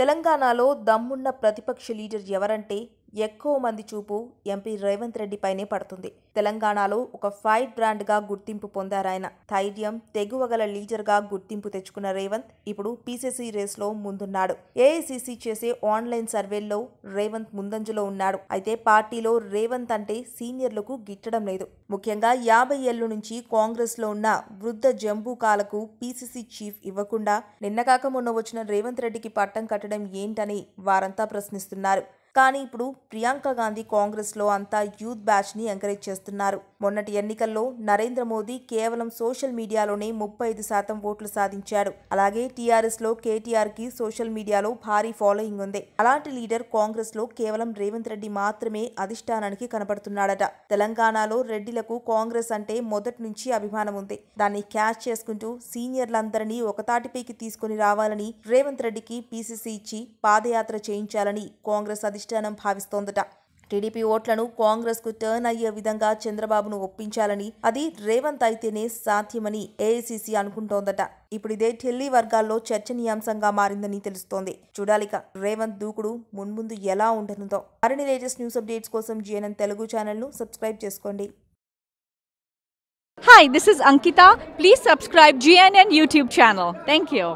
తెలంగాణలో దమ్మున్న ప్రతిపక్ష లీడర్ ఎవరంటే ఎక్కువ మంది చూపు ఎంపీ రేవంత్ రెడ్డిపైనే పడుతుంది తెలంగాణలో ఒక ఫైట్ బ్రాండ్గా గుర్తింపు పొందారాయన ధైర్యం తెగువగల లీడర్గా గుర్తింపు తెచ్చుకున్న రేవంత్ ఇప్పుడు పీసీసీ రేస్లో ముందున్నాడు ఏఐసీసీ చేసే ఆన్లైన్ సర్వేల్లో రేవంత్ ముందంజలో ఉన్నాడు అయితే పార్టీలో రేవంత్ అంటే సీనియర్లకు గిట్టడం లేదు ముఖ్యంగా యాభై ఏళ్ళు నుంచి కాంగ్రెస్లో ఉన్న వృద్ధ జంబూకాలకు పీసీసీ చీఫ్ ఇవ్వకుండా నిన్న మొన్న వచ్చిన రేవంత్ రెడ్డికి పట్టం కట్టడం ఏంటని వారంతా ప్రశ్నిస్తున్నారు కానీ ఇప్పుడు ప్రియాంక గాంధీ కాంగ్రెస్లో అంతా యూత్ బ్యాచ్ని ఎంకరేజ్ చేస్తున్నారు మొన్నటి ఎన్నికల్లో నరేంద్ర మోదీ కేవలం సోషల్ మీడియాలోనే ముప్పై ఐదు శాతం ఓట్లు సాధించాడు అలాగే టీఆర్ఎస్లో కేటీఆర్కి సోషల్ మీడియాలో భారీ ఫాలోయింగ్ ఉంది అలాంటి లీడర్ కాంగ్రెస్లో కేవలం రేవంత్ రెడ్డి మాత్రమే అధిష్టానానికి కనపడుతున్నాడట తెలంగాణలో రెడ్డిలకు కాంగ్రెస్ అంటే మొదటి నుంచి అభిమానం ఉంది దాన్ని క్యాచ్ చేసుకుంటూ సీనియర్లందరినీ ఒకతాటిపైకి తీసుకుని రావాలని రేవంత్ రెడ్డికి పీసీసీ ఇచ్చి పాదయాత్ర చేయించాలని కాంగ్రెస్ అధిష్టానం భావిస్తోందట టీడీపీ ఓట్లను కాంగ్రెస్కు టర్న్ అయ్యే విధంగా చంద్రబాబును ఒప్పించాలని అది రేవంత్ అయితేనే సాధ్యమని ఏఐసీసీ అనుకుంటోందట ఇప్పుడు ఇదే ఢిల్లీ వర్గాల్లో చర్చనీయాంశంగా మారిందని తెలుస్తోంది చూడాలిక రేవంత్ దూకుడు మున్ముందు ఎలా ఉండనుందో మరిన్ని లేటెస్ట్ న్యూస్ అప్డేట్స్ కోసం జీఎన్ఎన్ తెలుగు ఛానల్ను సబ్స్క్రైబ్ చేసుకోండి Hi, this is Ankita. Please subscribe GNN YouTube channel thank you